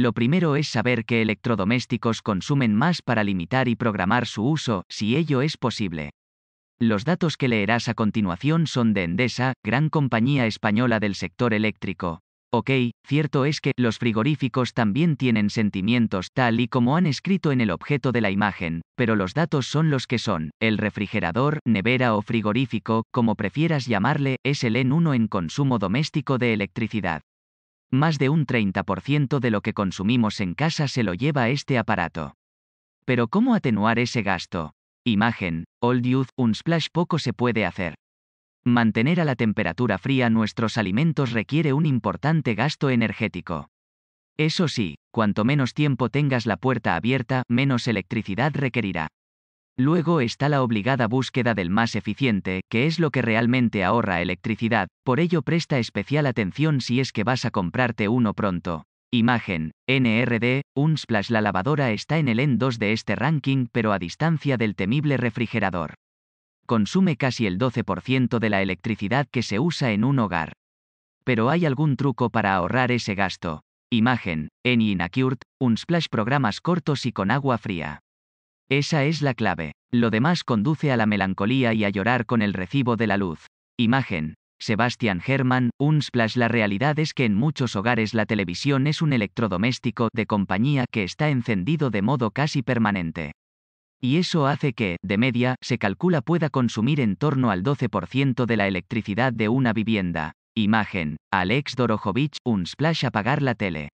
Lo primero es saber qué electrodomésticos consumen más para limitar y programar su uso, si ello es posible. Los datos que leerás a continuación son de Endesa, gran compañía española del sector eléctrico. Ok, cierto es que los frigoríficos también tienen sentimientos, tal y como han escrito en el objeto de la imagen, pero los datos son los que son. El refrigerador, nevera o frigorífico, como prefieras llamarle, es el N1 en consumo doméstico de electricidad. Más de un 30% de lo que consumimos en casa se lo lleva este aparato. Pero ¿cómo atenuar ese gasto? Imagen, Old Youth, un splash poco se puede hacer. Mantener a la temperatura fría nuestros alimentos requiere un importante gasto energético. Eso sí, cuanto menos tiempo tengas la puerta abierta, menos electricidad requerirá. Luego está la obligada búsqueda del más eficiente, que es lo que realmente ahorra electricidad, por ello presta especial atención si es que vas a comprarte uno pronto. Imagen, NRD, Unsplash la lavadora está en el n 2 de este ranking pero a distancia del temible refrigerador. Consume casi el 12% de la electricidad que se usa en un hogar. Pero hay algún truco para ahorrar ese gasto. Imagen, en Inacurt, Unsplash programas cortos y con agua fría. Esa es la clave. Lo demás conduce a la melancolía y a llorar con el recibo de la luz. Imagen. Sebastian un splash. La realidad es que en muchos hogares la televisión es un electrodoméstico de compañía que está encendido de modo casi permanente. Y eso hace que, de media, se calcula pueda consumir en torno al 12% de la electricidad de una vivienda. Imagen. Alex Dorojovich, splash. apagar la tele.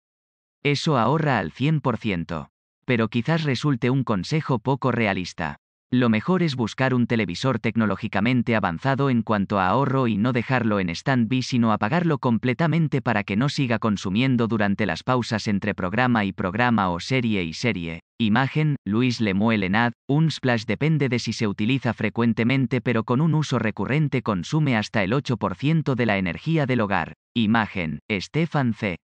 Eso ahorra al 100% pero quizás resulte un consejo poco realista. Lo mejor es buscar un televisor tecnológicamente avanzado en cuanto a ahorro y no dejarlo en stand-by sino apagarlo completamente para que no siga consumiendo durante las pausas entre programa y programa o serie y serie. Imagen, Luis Lemuel Enad, un splash depende de si se utiliza frecuentemente pero con un uso recurrente consume hasta el 8% de la energía del hogar. Imagen, Stefan C.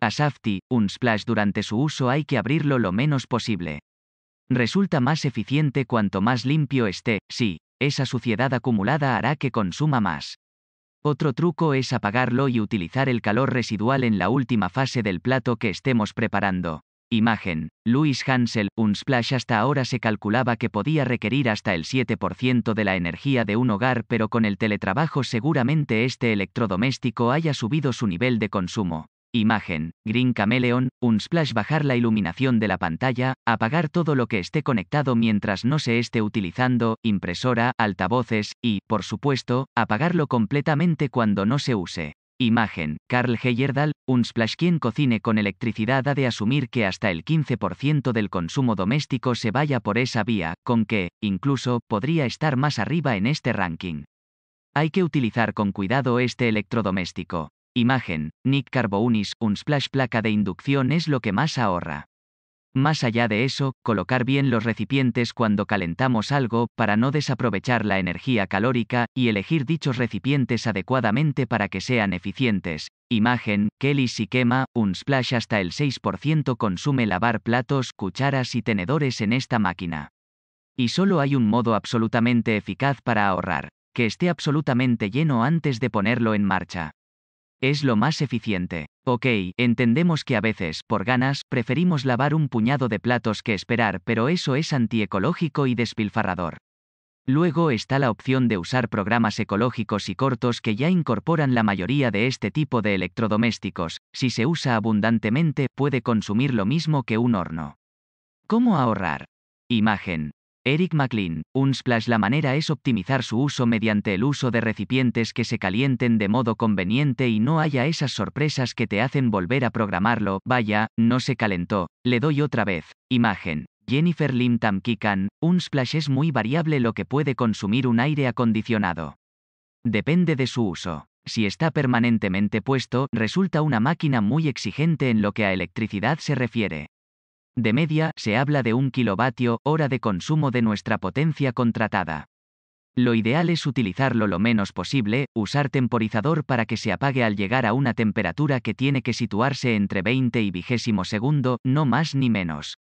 A Safety, un splash durante su uso hay que abrirlo lo menos posible. Resulta más eficiente cuanto más limpio esté, sí, esa suciedad acumulada hará que consuma más. Otro truco es apagarlo y utilizar el calor residual en la última fase del plato que estemos preparando. Imagen. Luis Hansel, un splash hasta ahora se calculaba que podía requerir hasta el 7% de la energía de un hogar, pero con el teletrabajo seguramente este electrodoméstico haya subido su nivel de consumo. Imagen, Green Chameleon, un splash bajar la iluminación de la pantalla, apagar todo lo que esté conectado mientras no se esté utilizando, impresora, altavoces, y, por supuesto, apagarlo completamente cuando no se use. Imagen, Carl Heyerdahl, un splash quien cocine con electricidad ha de asumir que hasta el 15% del consumo doméstico se vaya por esa vía, con que, incluso, podría estar más arriba en este ranking. Hay que utilizar con cuidado este electrodoméstico. Imagen, Nick Carbounis, un splash placa de inducción es lo que más ahorra. Más allá de eso, colocar bien los recipientes cuando calentamos algo, para no desaprovechar la energía calórica, y elegir dichos recipientes adecuadamente para que sean eficientes. Imagen, Kelly si quema, un splash hasta el 6% consume lavar platos, cucharas y tenedores en esta máquina. Y solo hay un modo absolutamente eficaz para ahorrar, que esté absolutamente lleno antes de ponerlo en marcha. Es lo más eficiente. Ok, entendemos que a veces, por ganas, preferimos lavar un puñado de platos que esperar, pero eso es antiecológico y despilfarrador. Luego está la opción de usar programas ecológicos y cortos que ya incorporan la mayoría de este tipo de electrodomésticos. Si se usa abundantemente, puede consumir lo mismo que un horno. ¿Cómo ahorrar? Imagen. Eric McLean, Unsplash La manera es optimizar su uso mediante el uso de recipientes que se calienten de modo conveniente y no haya esas sorpresas que te hacen volver a programarlo, vaya, no se calentó, le doy otra vez, imagen. Jennifer Lim Tamkikan, Unsplash es muy variable lo que puede consumir un aire acondicionado. Depende de su uso. Si está permanentemente puesto, resulta una máquina muy exigente en lo que a electricidad se refiere. De media, se habla de un kilovatio hora de consumo de nuestra potencia contratada. Lo ideal es utilizarlo lo menos posible, usar temporizador para que se apague al llegar a una temperatura que tiene que situarse entre 20 y vigésimo segundo, no más ni menos.